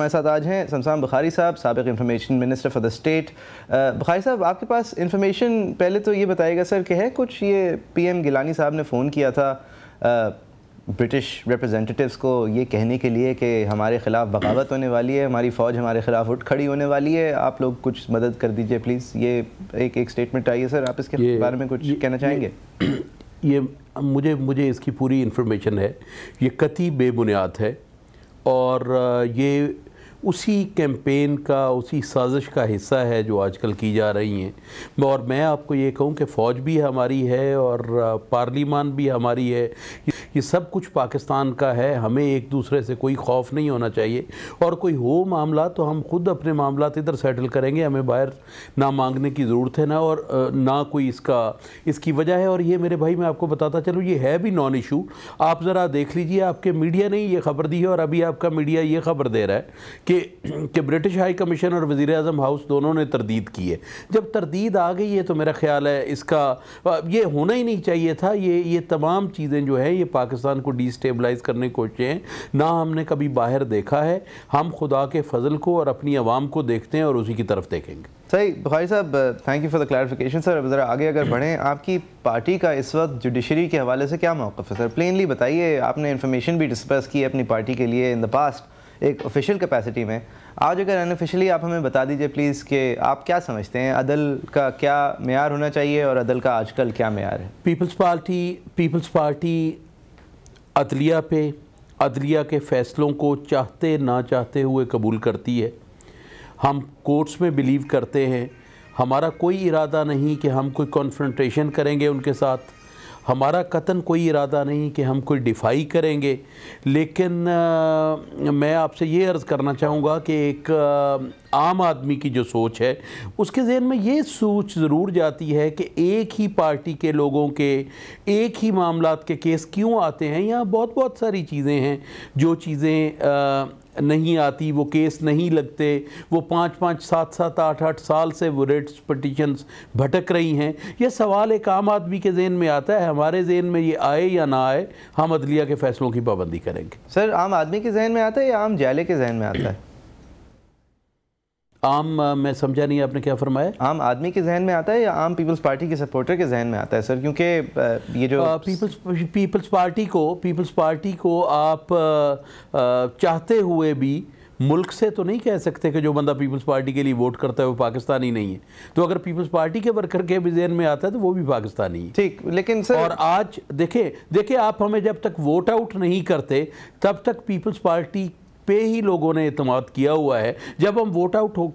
हमारे साथ आज हैं शमसाम बुखारी साहब सबक information minister for the state Bukhari साहब आपके पास इंफॉर्मेशन पहले तो ये बताएगा सर कि है कुछ ये पीएम गिलानी साहब ने फ़ोन किया था ब्रिटिश रिप्रेजेंटेटिव्स को ये कहने के लिए कि हमारे ख़िलाफ़ बगावत होने वाली है हमारी फ़ौज हमारे ख़िलाफ़ उठ खड़ी होने वाली है आप लोग कुछ मदद कर दीजिए प्लीज़ ये एक एक स्टेटमेंट आइए सर आप इसके बारे में कुछ कहना चाहेंगे ये मुझे मुझे इसकी पूरी इन्फॉर्मेशन है ये कति बेबुनियाद है और ये उसी कैंपेन का उसी साजिश का हिस्सा है जो आजकल की जा रही हैं और मैं आपको ये कहूँ कि फ़ौज भी हमारी है और पार्लिमान भी हमारी है ये सब कुछ पाकिस्तान का है हमें एक दूसरे से कोई खौफ नहीं होना चाहिए और कोई हो मामला तो हम खुद अपने मामला इधर सेटल करेंगे हमें बाहर ना मांगने की ज़रूरत है ना और ना कोई इसका इसकी वजह है और ये मेरे भाई मैं आपको बताता चलूँ ये है भी नॉन इशू आप ज़रा देख लीजिए आपके मीडिया ने ये खबर दी है और अभी आपका मीडिया ये खबर दे रहा है कि कि ब्रिटिश हाई कमीशन और वज़ी अजम हाउस दोनों ने तरदीद की है जब तरदीद आ गई है तो मेरा ख्याल है इसका ये होना ही नहीं चाहिए था ये ये तमाम चीज़ें जो है ये पाकिस्तान को डिस्टेबलाइज करने की कोशिशें ना हमने कभी बाहर देखा है हम खुदा के फजल को और अपनी आवाम को देखते हैं और उसी की तरफ देखेंगे सही भाई साहब thank you for the clarification sir अब ज़रा आगे अगर बढ़ें आपकी पार्टी का इस वक्त जुडिशरी के हवाले से क्या मौक़ है सर प्लेनली बताइए आपने इन्फॉर्मेशन भी डिस्पर्स की है अपनी पार्टी के लिए इन द पास्ट एक ऑफिशियल कैपेसिटी में आज अगर अनऑफिशियली आप हमें बता दीजिए प्लीज़ कि आप क्या समझते हैं अदल का क्या मैार होना चाहिए और अदल का आजकल क्या मैार है पीपल्स पार्टी पीपल्स पार्टी अदलिया पे अदलिया के फ़ैसलों को चाहते ना चाहते हुए कबूल करती है हम कोर्ट्स में बिलीव करते हैं हमारा कोई इरादा नहीं कि हम कोई कॉन्फ्रेंटेशन करेंगे उनके साथ हमारा कतन कोई इरादा नहीं कि हम कोई डिफाई करेंगे लेकिन आ, मैं आपसे ये अर्ज़ करना चाहूँगा कि एक आ, आम आदमी की जो सोच है उसके जहन में ये सोच ज़रूर जाती है कि एक ही पार्टी के लोगों के एक ही मामला के केस क्यों आते हैं यहाँ बहुत बहुत सारी चीज़ें हैं जो चीज़ें नहीं आती वो केस नहीं लगते वो पाँच पाँच सात सात आठ आठ साल से वो रेट्स पटिशन्स भटक रही हैं ये सवाल एक आम आदमी के जेन में आता है हमारे जेन में ये आए या ना आए हम अदलिया के फैसलों की पाबंदी करेंगे सर आम आदमी के जहन में आता है या आम जाले के जहन में आता है आम मैं समझा नहीं आपने क्या फरमाया आम आदमी के जहन में आता है या आम पीपल्स पार्टी के सपोर्टर के जहन में आता है सर क्योंकि ये जो पीपल्स पीपल्स पार्टी को पीपल्स पार्टी को आप चाहते हुए भी मुल्क से तो नहीं कह सकते कि जो बंदा पीपल्स पार्टी के लिए वोट करता है वो पाकिस्तानी नहीं है तो अगर पीपल्स पार्टी के वर्कर के भी जहन में आता है तो वो भी पाकिस्तानी है ठीक लेकिन सर और आज देखें देखें आप हमें जब तक वोट आउट नहीं करते तब तक पीपल्स पार्टी पे ही लोगों ने अतमाद किया हुआ है जब हम वोट आउट हो,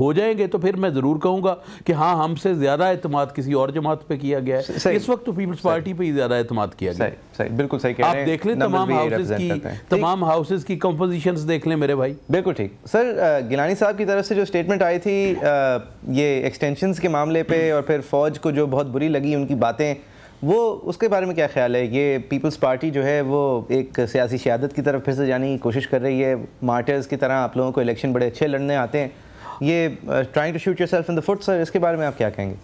हो जाएंगे तो फिर मैं ज़रूर कहूँगा कि हाँ हमसे ज़्यादा अतमाद किसी और जमात पे किया गया है इस वक्त तो पीपल्स पार्टी पे ही ज़्यादा अतमाद किया गया सही बिल्कुल सही आप देख लें तमाम हाउसेज की तमाम हाउसेज की कंपोजिशंस देख लें मेरे भाई बिल्कुल ठीक सर गिलानी साहब की तरफ से जो स्टेटमेंट आई थी ये एक्सटेंशन के मामले पर और फिर फौज को जो बहुत बुरी लगी उनकी बातें वो उसके बारे में क्या ख्याल है ये पीपल्स पार्टी जो है वो एक सियासी शहादत की तरफ फिर से जाने की कोशिश कर रही है मार्टर्स की तरह आप लोगों को इलेक्शन बड़े अच्छे लड़ने आते हैं ये trying to shoot yourself in the foot sir इसके बारे में आप क्या कहेंगे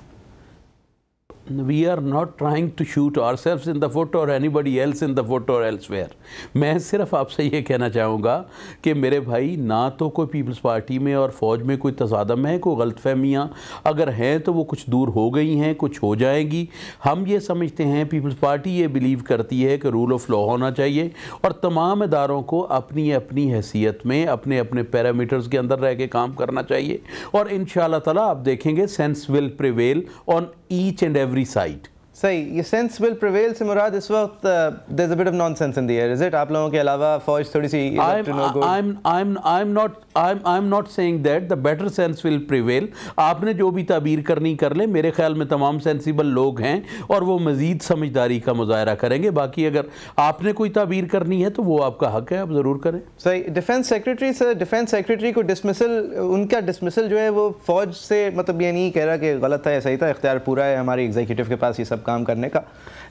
we are we are not trying to shoot ourselves in the foot or anybody else in the foot or elsewhere. मैं सिर्फ आपसे ये कहना चाहूँगा कि मेरे भाई ना तो कोई पीपल्स पार्टी में और फ़ौज में कोई तसादम है कोई गलत फहमियाँ अगर हैं तो वो कुछ दूर हो गई हैं कुछ हो जाएंगी हम ये समझते हैं पीपल्स पार्टी ये बिलीव करती है कि रूल ऑफ लॉ होना चाहिए और तमाम इदारों को अपनी अपनी हैसियत में अपने अपने पैरामीटर्स के अंदर रह के काम करना चाहिए और इन शाह तला आप देखेंगे sense will prevail on each and every site. सही ये सेंस विल प्रिवेल से मुराद इस वक्त there is a bit of nonsense in the air is it आप लोगों के अलावा फौज थोड़ी सी I am I am I am I am not I am I am not saying that the better sense will prevail आपने जो भी तबीर करनी कर ले मेरे ख्याल में तमाम सेंसिबल लोग हैं और वो मज़ीद समझदारी का मुजाहरा करेंगे बाकी अगर आपने कोई तबीर करनी है तो वो आपका हक है आप ज़रूर करें सही defence secretary sir defence secretary को डिसमिसल उनका डिसमिसल जो है वो फौज से मतलब ये नहीं कह रहा कि गलत है सही था इख्तियार पूरा है हमारी एग्जीक्यूटिव के पास ये सब काम करने का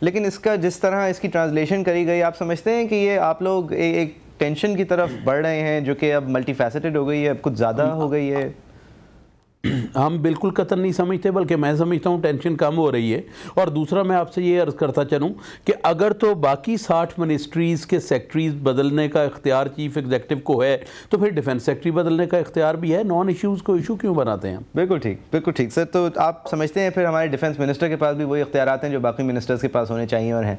लेकिन इसका जिस तरह इसकी ट्रांसलेशन करी गई आप समझते हैं कि ये आप लोग एक टेंशन की तरफ बढ़ रहे हैं जो कि अब मल्टी हो गई है अब कुछ ज़्यादा हो गई है हम बिल्कुल कतर नहीं समझते बल्कि मैं समझता हूँ टेंशन कम हो रही है और दूसरा मैं आपसे ये अर्ज़ करता चलूँ कि अगर तो बाकी साठ मिनिस्ट्रीज़ के सेक्ट्रीज़ बदलने का इख्तियार चीफ एग्जेक्टिव को है तो फिर डिफेंस सेक्ट्री बदलने का इख्तियार भी है नॉन इशूज़ को इशू क्यों बनाते हैं बिल्कुल ठीक बिल्कुल ठीक सर तो आप समझते हैं फिर हमारे डिफेंस मिनिस्टर के पास भी वही इख्तियार हैं जो बाकी मिनिस्टर्स के पास होने चाहिए और हैं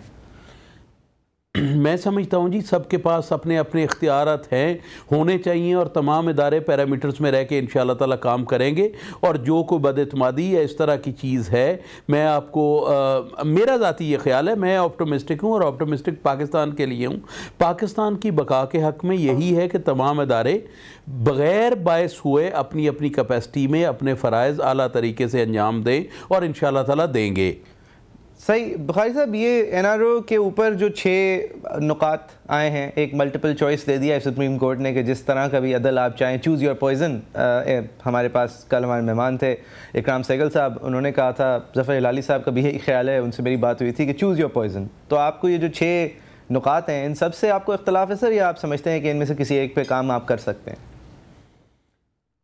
मैं समझता हूँ जी सबके पास अपने अपने इख्तियार हैं होने चाहिए और तमाम इदारे पैरामीटर्स में रह के इन ताला काम करेंगे और जो कोई बदतमादी या इस तरह की चीज़ है मैं आपको आ, मेरा ज़ाती ये ख्याल है मैं ऑप्टोमिस्टिक हूँ और ऑप्टोमिस्टिक पाकिस्तान के लिए हूँ पाकिस्तान की बका के हक़ में यही है कि तमाम इदारे बग़ैर बायस हुए अपनी अपनी कैपेसिटी में अपने फ़रज़ अली तरीके से अंजाम दें और इन तला देंगे सही बुखारी साहब ये एन के ऊपर जो छः नुकात आए हैं एक मल्टीपल चॉइस दे दिया है सुप्रीम कोर्ट ने कि जिस तरह का भी अदल आप चाहें चूज़ योर पॉइजन हमारे पास कल हमारे मेहमान थे इकराम सैगल साहब उन्होंने कहा था जफ़र हिलाली साहब का भी यही ख्याल है उनसे मेरी बात हुई थी कि चूज़ योर पॉइजन तो आपको ये जो छः नुकात हैं इन सबसे आपको इख्तलाफ है सर या आप समझते हैं कि इनमें से किसी एक पे काम आप कर सकते हैं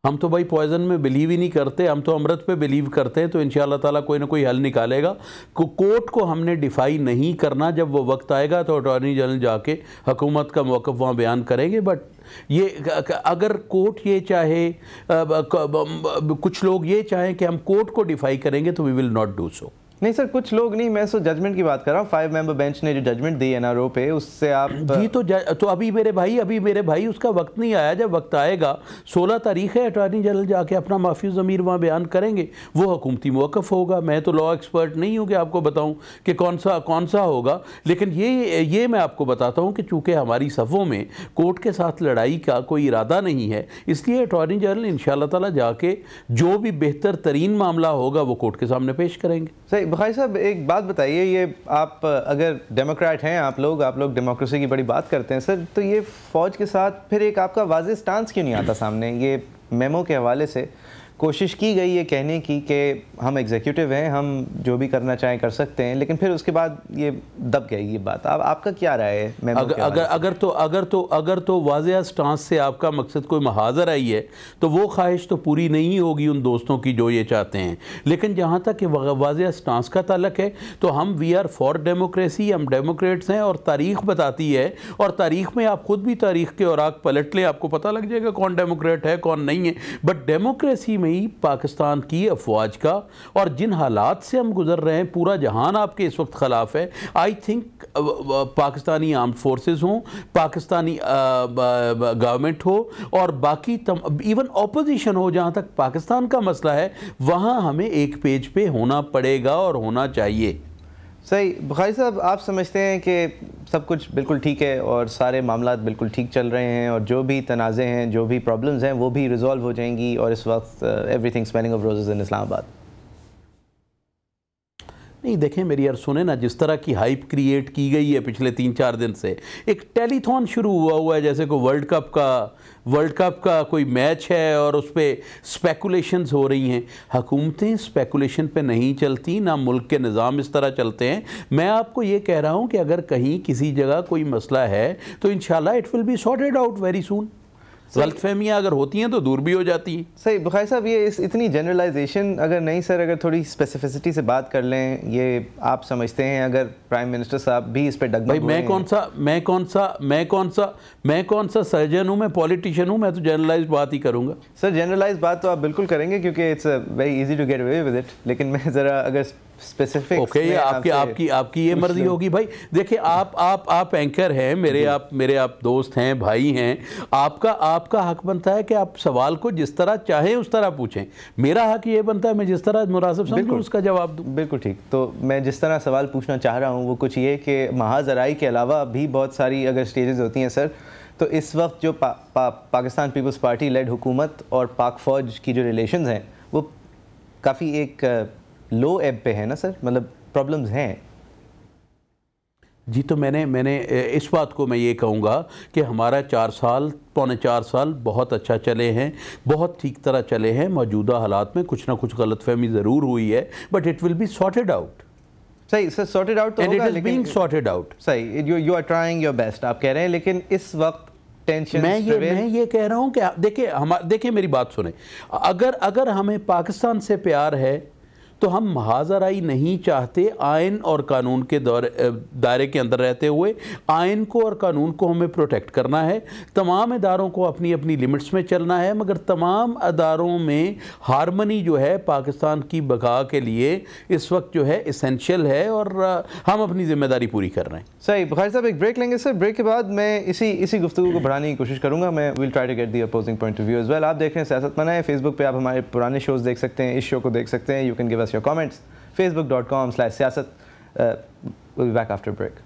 हम तो भाई पॉइजन में बिलीव ही नहीं करते हम तो अमृत पे बिलीव करते हैं तो इन ताला कोई ना कोई हल निकालेगा को, कोर्ट को हमने डिफाई नहीं करना जब वो वक्त आएगा तो अटॉर्नी जनरल जाके हुकूमत का मौक़ वहाँ बयान करेंगे बट ये अगर कोर्ट ये चाहे कुछ लोग ये चाहें कि हम कोर्ट को डिफाई करेंगे तो we will not do so नहीं सर कुछ लोग नहीं मैं सो जजमेंट की बात कर रहा हूँ फाइव मेंबर बेंच ने जो जजमेंट दी एनआरओ पे उससे आप जी तो तो अभी मेरे भाई अभी मेरे भाई उसका वक्त नहीं आया जब वक्त आएगा सोलह तारीख है अटॉर्नी जनरल जाके अपना माफी ज़मीर वहाँ बयान करेंगे वो हकूमती मौक़ होगा मैं तो लॉ एक्सपर्ट नहीं हूँ कि आपको बताऊँ कि कौन सा कौन सा होगा लेकिन ये ये मैं आपको बताता हूँ कि चूँकि हमारी सफ़ों में कोर्ट के साथ लड़ाई का कोई इरादा नहीं है इसलिए अटॉर्नी जनरल इन तला जाके जो भी बेहतर तरीन मामला होगा वो कोर्ट के सामने पेश करेंगे सही भाई साहब एक बात बताइए ये आप अगर डेमोक्रेट हैं आप लोग आप लोग डेमोक्रेसी की बड़ी बात करते हैं सर तो ये फ़ौज के साथ फिर एक आपका वाज स्टांस क्यों नहीं आता सामने ये मेमो के हवाले से कोशिश की गई ये कहने की कि हम एग्जीक्यूटिव हैं हम जो भी करना चाहें कर सकते हैं लेकिन फिर उसके बाद ये दब गई ये बात आप, आपका क्या राय है मैं अगर अगर अगर तो अगर तो अगर तो वाजह स्टांस से आपका मकसद कोई महाजर आई है तो वो ख्वाहिश तो पूरी नहीं होगी उन दोस्तों की जो ये चाहते हैं लेकिन जहाँ तक कि वाजह स्टांस का तलक है तो हम वी आर फॉर डेमोक्रेसी हम डेमोक्रेट्स हैं और तारीख बताती है और तारीख में आप खुद भी तारीख के और आग पलट लें आपको पता लग जाएगा कौन डेमोक्रेट है कौन नहीं है बट डेमोक्रेसी में में ही पाकिस्तान की अफवाज का और जिन हालात से हम गुजर रहे हैं पूरा जहान आपके इस वक्त खिलाफ है I think Pakistani arm forces हों पाकिस्तानी गवर्नमेंट हो और बाकी तम इवन ऑपोजिशन हो जहाँ तक पाकिस्तान का मसला है वहाँ हमें एक पेज पे होना पड़ेगा और होना चाहिए सही बुखारी साहब आप समझते हैं कि सब कुछ बिल्कुल ठीक है और सारे मामला बिल्कुल ठीक चल रहे हैं और जो भी तनाज़े हैं जो भी प्रॉब्लम्स हैं वो भी रिजॉल्व हो जाएंगी और इस वक्त एवरी थिंग smelling of roses in Islamabad नहीं देखें मेरी यार सुने ना जिस तरह की हाइप क्रिएट की गई है पिछले तीन चार दिन से एक टेलीथॉन शुरू हुआ हुआ है जैसे कोई वर्ल्ड कप का वर्ल्ड कप का कोई मैच है और उस पर स्पेकुलेशन हो रही हैं हकूमतें स्पेकुलेशन पे नहीं चलती ना मुल्क के निज़ाम इस तरह चलते हैं मैं आपको ये कह रहा हूँ कि अगर कहीं किसी जगह कोई मसला है तो in it will be sorted out very soon गलतफहमियाँ अगर होती हैं तो दूर भी हो जाती हैं सही बुखार साहब ये इस इतनी जनरलाइजेशन अगर नहीं सर अगर थोड़ी स्पेसिफिसिटी से बात कर लें ये आप समझते हैं अगर प्राइम मिनिस्टर साहब भी इस पर डग भाई मैं कौन सा मैं कौन सा मैं कौन सा मैं कौन सा सर्जन हूँ मैं पॉलिटिशियन हूँ मैं तो जनरलाइज बात ही करूँगा सर जनरलाइज बात तो आप बिल्कुल करेंगे क्योंकि it's very easy to get away with it लेकिन मैं ज़रा अगर स्पेसिफिक ओके okay, आपकी आपकी आपकी ये मर्जी होगी भाई देखिए आप आप आप एंकर हैं मेरे आप मेरे आप दोस्त हैं भाई हैं आपका आपका हक बनता है कि आप सवाल को जिस तरह चाहे उस तरह पूछें मेरा हक ये बनता है मैं जिस तरह मुनासिब समझूँ उसका जवाब दूँ बिल्कुल ठीक तो मैं जिस तरह सवाल पूछना चाह रहा हूँ वो कुछ ये कि महाजराई के अलावा भी बहुत सारी अगर स्टेजेज होती हैं सर तो इस वक्त जो पाकिस्तान पीपल्स पार्टी लेड हुकूमत और पाक फ़ौज की जो रिलेशन हैं वो काफ़ी एक लो एब पे है ना सर मतलब प्रॉब्लम्स हैं जी तो मैंने मैंने इस बात को मैं ये कहूँगा कि हमारा चार साल पौने चार साल बहुत अच्छा चले हैं बहुत ठीक तरह चले हैं मौजूदा हालात में कुछ ना कुछ गलतफहमी ज़रूर हुई है but it will be sorted out सही sir sorted out and it is being sorted out सही you you are trying your best आप कह रहे हैं लेकिन इस वक्त टेंशन मैं ये मैं ये कह रहा हूँ कि देखिए हम देखिए मेरी बात सुने अगर अगर हमें पाकिस्तान से प्यार है तो हम महाजराई नहीं चाहते आयन और कानून के दायरे के अंदर रहते हुए आयन को और कानून को हमें प्रोटेक्ट करना है तमाम इदारों को अपनी अपनी लिमिट्स में चलना है मगर तमाम अदारों में हारमनी जो है पाकिस्तान की बका के लिए इस वक्त जो है इसेंशियल है और हम अपनी जिम्मेदारी पूरी कर रहे हैं सही बुखारी साहब एक ब्रेक लेंगे सर ब्रेक के बाद मैं इसी इसी गुफ्तु को बढ़ाने की कोशिश करूँगा मैं will try to get the opposing point of view as well आप देख रहे हैं सियासत मना है फेसबुक पर आप हमारे पुराने शोज़ देख सकते हैं इस शो को देख सकते हैं you can give us your comments. Facebook.com slash Siyasat. Uh, we'll be back after a break.